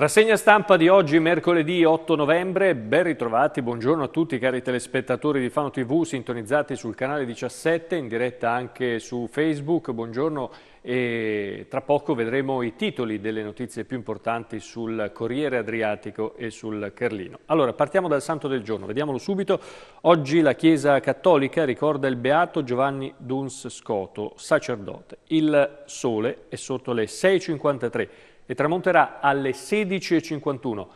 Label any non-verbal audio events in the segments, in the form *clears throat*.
Rassegna stampa di oggi, mercoledì 8 novembre, ben ritrovati, buongiorno a tutti cari telespettatori di Fano TV sintonizzati sul canale 17, in diretta anche su Facebook, buongiorno e tra poco vedremo i titoli delle notizie più importanti sul Corriere Adriatico e sul Carlino. Allora, partiamo dal Santo del Giorno, vediamolo subito. Oggi la Chiesa Cattolica ricorda il Beato Giovanni Duns Scoto, sacerdote. Il sole è sotto le 6.53 e tramonterà alle 16.51.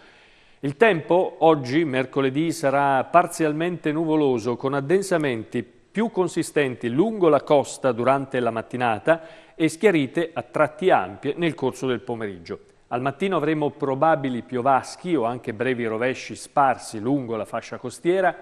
Il tempo oggi, mercoledì, sarà parzialmente nuvoloso con addensamenti più consistenti lungo la costa durante la mattinata e schiarite a tratti ampie nel corso del pomeriggio. Al mattino avremo probabili piovaschi o anche brevi rovesci sparsi lungo la fascia costiera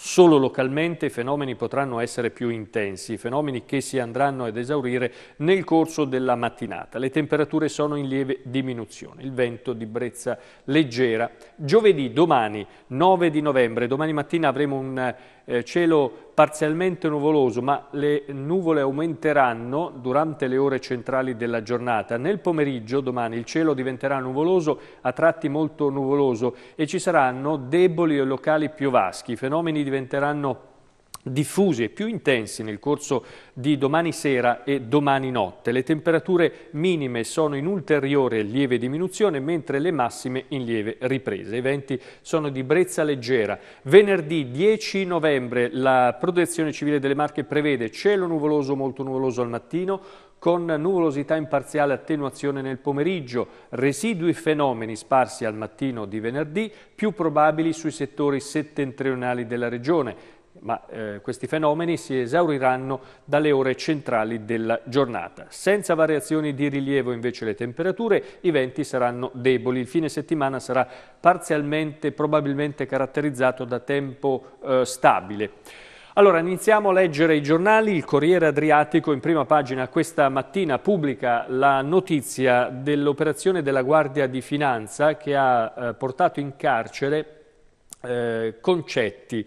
Solo localmente i fenomeni potranno essere più intensi, fenomeni che si andranno ad esaurire nel corso della mattinata. Le temperature sono in lieve diminuzione, il vento di brezza leggera. Giovedì, domani, 9 di novembre, domani mattina avremo un eh, cielo parzialmente nuvoloso, ma le nuvole aumenteranno durante le ore centrali della giornata. Nel pomeriggio, domani, il cielo diventerà nuvoloso, a tratti molto nuvoloso, e ci saranno deboli e locali piovaschi. I fenomeni diventeranno diffusi e più intensi nel corso di domani sera e domani notte. Le temperature minime sono in ulteriore lieve diminuzione, mentre le massime in lieve ripresa. I venti sono di brezza leggera. Venerdì 10 novembre la Protezione Civile delle Marche prevede cielo nuvoloso, molto nuvoloso al mattino, con nuvolosità in parziale attenuazione nel pomeriggio, residui fenomeni sparsi al mattino di venerdì, più probabili sui settori settentrionali della regione ma eh, questi fenomeni si esauriranno dalle ore centrali della giornata. Senza variazioni di rilievo invece le temperature, i venti saranno deboli. Il fine settimana sarà parzialmente, probabilmente caratterizzato da tempo eh, stabile. Allora, iniziamo a leggere i giornali. Il Corriere Adriatico in prima pagina questa mattina pubblica la notizia dell'operazione della Guardia di Finanza che ha eh, portato in carcere eh, concetti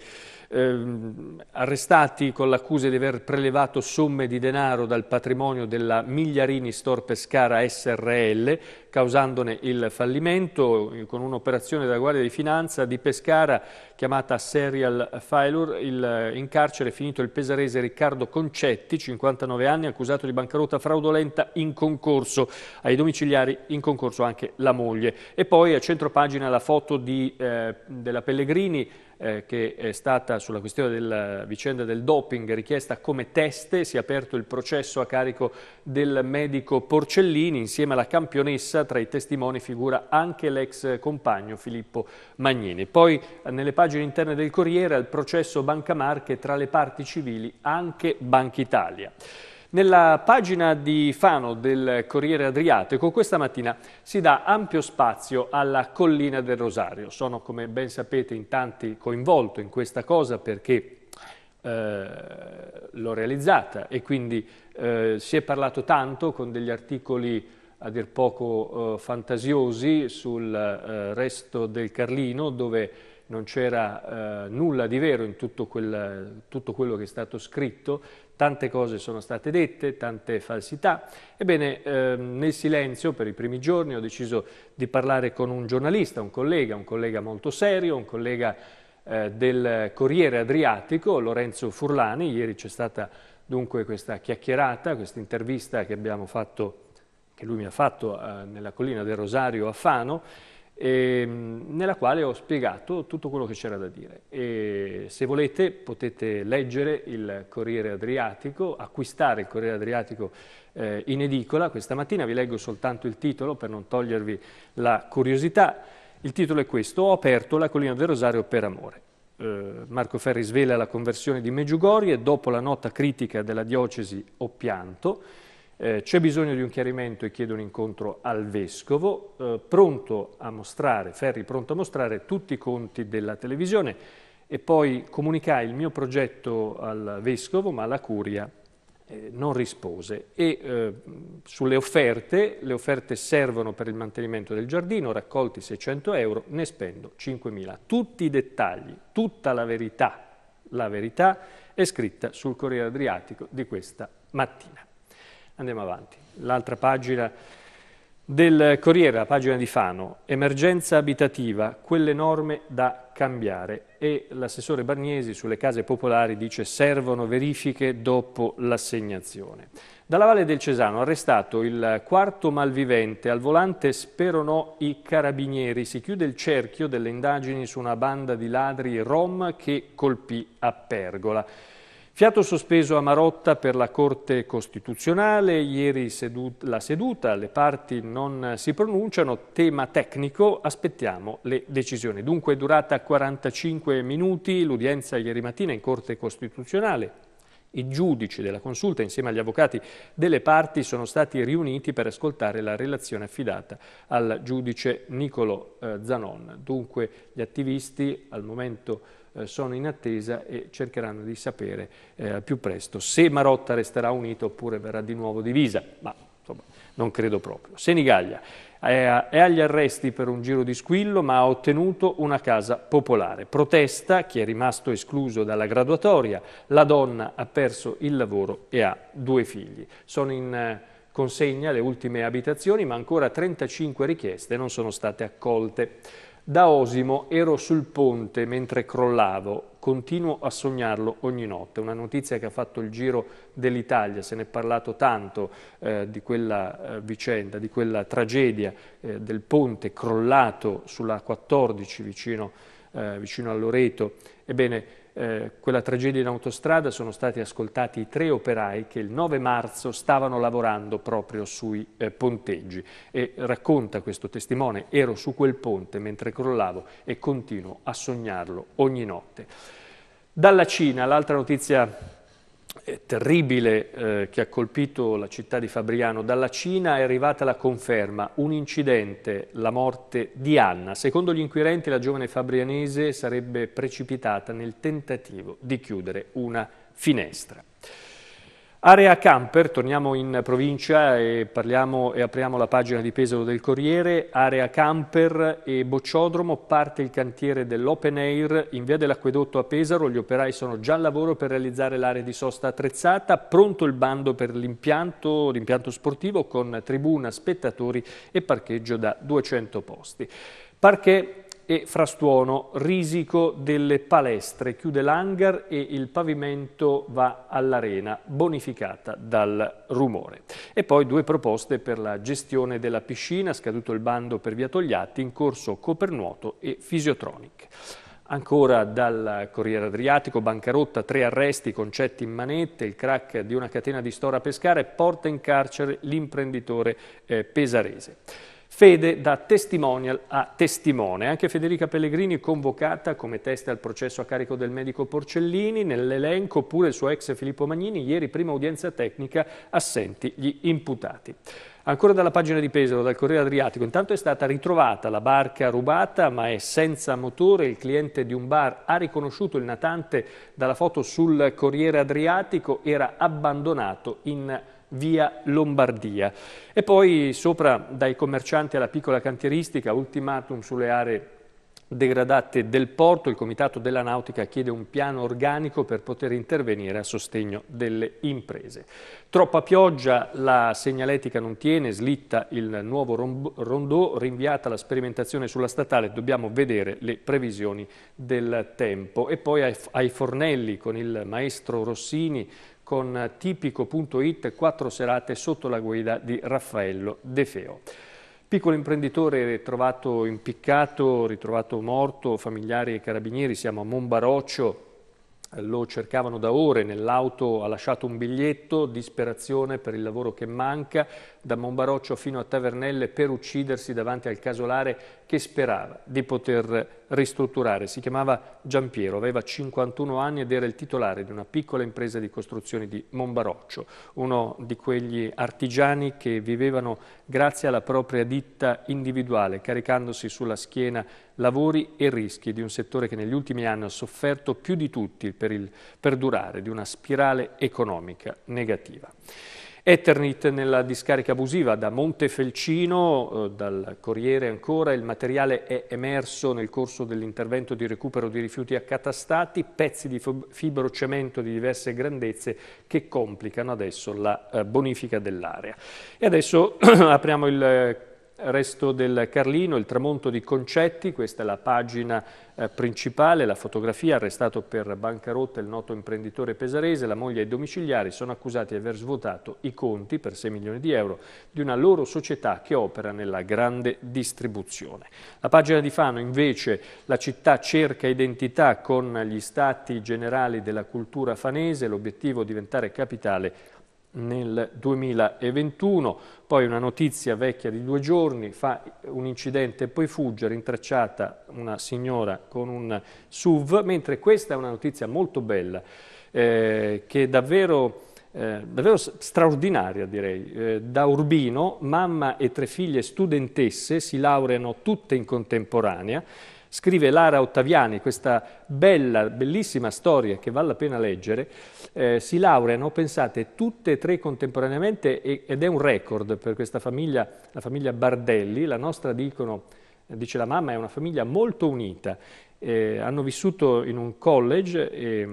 ehm, arrestati con l'accusa di aver prelevato somme di denaro dal patrimonio della Migliarini Store Pescara SRL, causandone il fallimento con un'operazione della Guardia di Finanza di Pescara chiamata Serial Failure, il, in carcere è finito il pesarese Riccardo Concetti, 59 anni, accusato di bancarotta fraudolenta in concorso, ai domiciliari in concorso anche la moglie. E poi a centro pagina la foto di, eh, della Pellegrini, eh, che è stata sulla questione della vicenda del doping richiesta come teste, si è aperto il processo a carico del medico Porcellini, insieme alla campionessa tra i testimoni figura anche l'ex compagno Filippo Magnini. Poi nelle pagine interne del Corriere al processo Banca Marche tra le parti civili anche Banca Italia. Nella pagina di Fano del Corriere Adriatico questa mattina si dà ampio spazio alla collina del Rosario. Sono, come ben sapete, in tanti coinvolto in questa cosa perché eh, l'ho realizzata e quindi eh, si è parlato tanto con degli articoli a dir poco eh, fantasiosi sul eh, resto del Carlino dove non c'era eh, nulla di vero in tutto, quel, tutto quello che è stato scritto, Tante cose sono state dette, tante falsità. Ebbene, ehm, nel silenzio, per i primi giorni, ho deciso di parlare con un giornalista, un collega, un collega molto serio, un collega eh, del Corriere Adriatico, Lorenzo Furlani. Ieri c'è stata dunque questa chiacchierata, questa intervista che abbiamo fatto, che lui mi ha fatto eh, nella collina del Rosario a Fano, ehm, nella quale ho spiegato tutto quello che c'era da dire. E se volete potete leggere il Corriere Adriatico, acquistare il Corriere Adriatico eh, in edicola. Questa mattina vi leggo soltanto il titolo per non togliervi la curiosità. Il titolo è questo, ho aperto la collina del Rosario per amore. Eh, Marco Ferri svela la conversione di Meggiugorie, dopo la nota critica della diocesi ho pianto, eh, c'è bisogno di un chiarimento e chiedo un incontro al Vescovo, eh, pronto a mostrare, Ferri pronto a mostrare tutti i conti della televisione e poi comunicai il mio progetto al Vescovo ma la Curia eh, non rispose e eh, sulle offerte, le offerte servono per il mantenimento del giardino, raccolti 600 euro, ne spendo 5.000. Tutti i dettagli, tutta la verità, la verità è scritta sul Corriere Adriatico di questa mattina. Andiamo avanti. L'altra pagina del Corriere, la pagina di Fano, emergenza abitativa, quelle norme da cambiare e l'assessore Barniesi sulle case popolari dice servono verifiche dopo l'assegnazione. Dalla Valle del Cesano arrestato il quarto malvivente, al volante speronò i carabinieri, si chiude il cerchio delle indagini su una banda di ladri rom che colpì a Pergola. Fiato sospeso a Marotta per la Corte Costituzionale, ieri seduta, la seduta, le parti non si pronunciano, tema tecnico, aspettiamo le decisioni. Dunque è durata 45 minuti l'udienza ieri mattina in Corte Costituzionale. I giudici della consulta insieme agli avvocati delle parti sono stati riuniti per ascoltare la relazione affidata al giudice Nicolo eh, Zanon. Dunque gli attivisti al momento eh, sono in attesa e cercheranno di sapere eh, più presto se Marotta resterà unita oppure verrà di nuovo divisa, ma insomma, non credo proprio. Senigallia è, è agli arresti per un giro di squillo ma ha ottenuto una casa popolare. Protesta chi è rimasto escluso dalla graduatoria, la donna ha perso il lavoro e ha due figli. Sono in... Eh, consegna le ultime abitazioni, ma ancora 35 richieste non sono state accolte. Da Osimo ero sul ponte mentre crollavo, continuo a sognarlo ogni notte, una notizia che ha fatto il giro dell'Italia, se ne è parlato tanto eh, di quella eh, vicenda, di quella tragedia eh, del ponte crollato sulla 14 vicino, eh, vicino a Loreto. Ebbene, eh, quella tragedia in autostrada sono stati ascoltati i tre operai che il 9 marzo stavano lavorando proprio sui eh, ponteggi e racconta questo testimone ero su quel ponte mentre crollavo e continuo a sognarlo ogni notte. Dalla Cina, l'altra notizia terribile eh, che ha colpito la città di Fabriano, dalla Cina è arrivata la conferma, un incidente, la morte di Anna. Secondo gli inquirenti la giovane fabrianese sarebbe precipitata nel tentativo di chiudere una finestra. Area camper, torniamo in provincia e, parliamo, e apriamo la pagina di Pesaro del Corriere, area camper e bocciodromo, parte il cantiere dell'open air in via dell'acquedotto a Pesaro, gli operai sono già al lavoro per realizzare l'area di sosta attrezzata, pronto il bando per l'impianto, sportivo con tribuna, spettatori e parcheggio da 200 posti. Parquet e frastuono, risico delle palestre, chiude l'hangar e il pavimento va all'arena, bonificata dal rumore. E poi due proposte per la gestione della piscina, scaduto il bando per via Togliatti, in corso Copernuoto e Fisiotronic. Ancora dal Corriere Adriatico, bancarotta, tre arresti, concetti in manette, il crack di una catena di stora a pescare porta in carcere l'imprenditore eh, pesarese. Fede da testimonial a testimone. Anche Federica Pellegrini convocata come testa al processo a carico del medico Porcellini, nell'elenco pure il suo ex Filippo Magnini, ieri prima udienza tecnica, assenti gli imputati. Ancora dalla pagina di Pesaro, dal Corriere Adriatico, intanto è stata ritrovata la barca rubata ma è senza motore, il cliente di un bar ha riconosciuto il natante dalla foto sul Corriere Adriatico, era abbandonato in via Lombardia. E poi sopra dai commercianti alla piccola cantieristica, ultimatum sulle aree degradate del porto, il Comitato della Nautica chiede un piano organico per poter intervenire a sostegno delle imprese. Troppa pioggia, la segnaletica non tiene, slitta il nuovo rondò, rinviata la sperimentazione sulla statale, dobbiamo vedere le previsioni del tempo. E poi ai fornelli con il maestro Rossini, con tipico.it quattro serate sotto la guida di Raffaello De Feo. Piccolo imprenditore ritrovato impiccato, ritrovato morto, familiari e carabinieri, siamo a Monbaroccio, lo cercavano da ore, nell'auto ha lasciato un biglietto, disperazione per il lavoro che manca, da Monbaroccio fino a Tavernelle per uccidersi davanti al casolare che sperava di poter ristrutturare. Si chiamava Giampiero, aveva 51 anni ed era il titolare di una piccola impresa di costruzioni di Monbaroccio, uno di quegli artigiani che vivevano grazie alla propria ditta individuale, caricandosi sulla schiena lavori e rischi di un settore che negli ultimi anni ha sofferto più di tutti per il perdurare di una spirale economica negativa. Eternit nella discarica abusiva da Montefelcino, eh, dal Corriere ancora, il materiale è emerso nel corso dell'intervento di recupero di rifiuti accatastati, pezzi di fibrocemento di diverse grandezze che complicano adesso la eh, bonifica dell'area. E adesso *clears throat* apriamo il eh, Resto del Carlino, il tramonto di Concetti, questa è la pagina eh, principale, la fotografia, arrestato per bancarotta il noto imprenditore pesarese, la moglie e i domiciliari sono accusati di aver svuotato i conti per 6 milioni di euro di una loro società che opera nella grande distribuzione. La pagina di Fano invece la città cerca identità con gli stati generali della cultura fanese, l'obiettivo è diventare capitale nel 2021, poi una notizia vecchia di due giorni, fa un incidente e poi fugge, rintracciata una signora con un SUV, mentre questa è una notizia molto bella, eh, che davvero, eh, davvero, straordinaria direi. Eh, da Urbino, mamma e tre figlie studentesse si laureano tutte in contemporanea, Scrive Lara Ottaviani questa bella, bellissima storia che vale la pena leggere. Eh, si laureano, pensate, tutte e tre contemporaneamente e, ed è un record per questa famiglia, la famiglia Bardelli. La nostra, dicono, dice la mamma, è una famiglia molto unita. Eh, hanno vissuto in un college eh,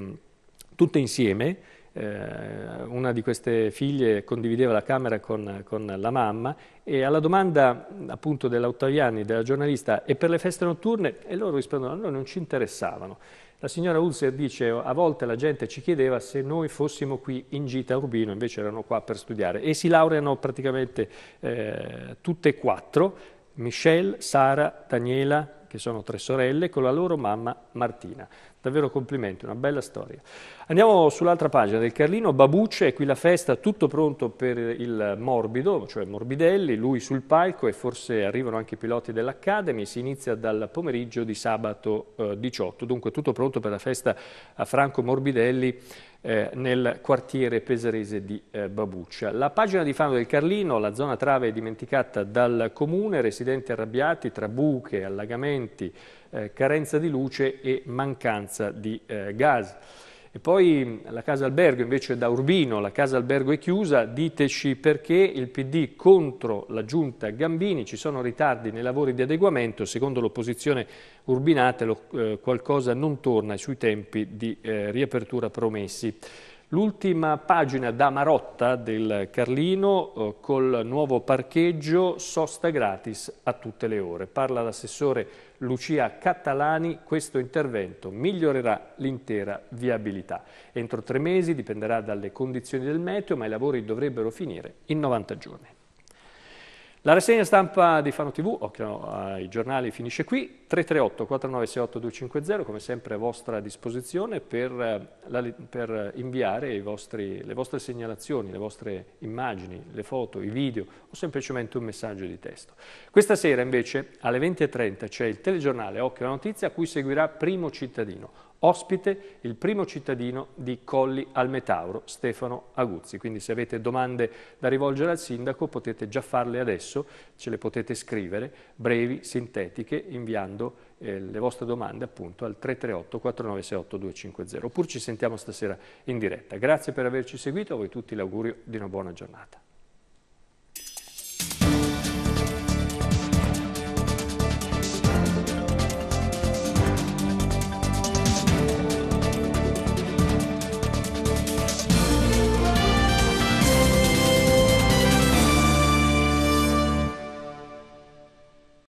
tutte insieme eh, una di queste figlie condivideva la camera con, con la mamma e alla domanda appunto dell'Ottaviani, della giornalista, e per le feste notturne? E loro rispondono, a noi non ci interessavano. La signora Ulzer dice a volte la gente ci chiedeva se noi fossimo qui in gita a Urbino, invece erano qua per studiare e si laureano praticamente eh, tutte e quattro, Michelle, Sara, Daniela, che sono tre sorelle, con la loro mamma Martina. Davvero complimenti, una bella storia. Andiamo sull'altra pagina del Carlino, Babucce, qui la festa, tutto pronto per il morbido, cioè Morbidelli, lui sul palco e forse arrivano anche i piloti dell'Academy, si inizia dal pomeriggio di sabato eh, 18, dunque tutto pronto per la festa a Franco Morbidelli eh, nel quartiere peserese di eh, Babuccia. La pagina di Fano del Carlino, la zona trave è dimenticata dal comune, residenti arrabbiati tra buche, allagamenti, eh, carenza di luce e mancanza di eh, gas. E poi mm, la casa albergo invece da Urbino, la casa albergo è chiusa, diteci perché il PD contro la giunta Gambini, ci sono ritardi nei lavori di adeguamento, secondo l'opposizione urbinatelo eh, qualcosa non torna sui tempi di eh, riapertura promessi. L'ultima pagina da Marotta del Carlino eh, col nuovo parcheggio sosta gratis a tutte le ore. Parla l'assessore Lucia Catalani, questo intervento migliorerà l'intera viabilità. Entro tre mesi dipenderà dalle condizioni del meteo, ma i lavori dovrebbero finire in 90 giorni. La rassegna stampa di Fano TV, occhio ai giornali, finisce qui. 338-4968-250, come sempre a vostra disposizione per, eh, la, per inviare vostri, le vostre segnalazioni, le vostre immagini, le foto, i video o semplicemente un messaggio di testo. Questa sera invece alle 20.30 c'è il telegiornale Occhio alla Notizia a cui seguirà Primo Cittadino ospite il primo cittadino di Colli al Metauro, Stefano Aguzzi. Quindi se avete domande da rivolgere al sindaco potete già farle adesso, ce le potete scrivere, brevi, sintetiche, inviando eh, le vostre domande appunto al 338 4968 250. Oppure ci sentiamo stasera in diretta. Grazie per averci seguito, a voi tutti l'augurio di una buona giornata.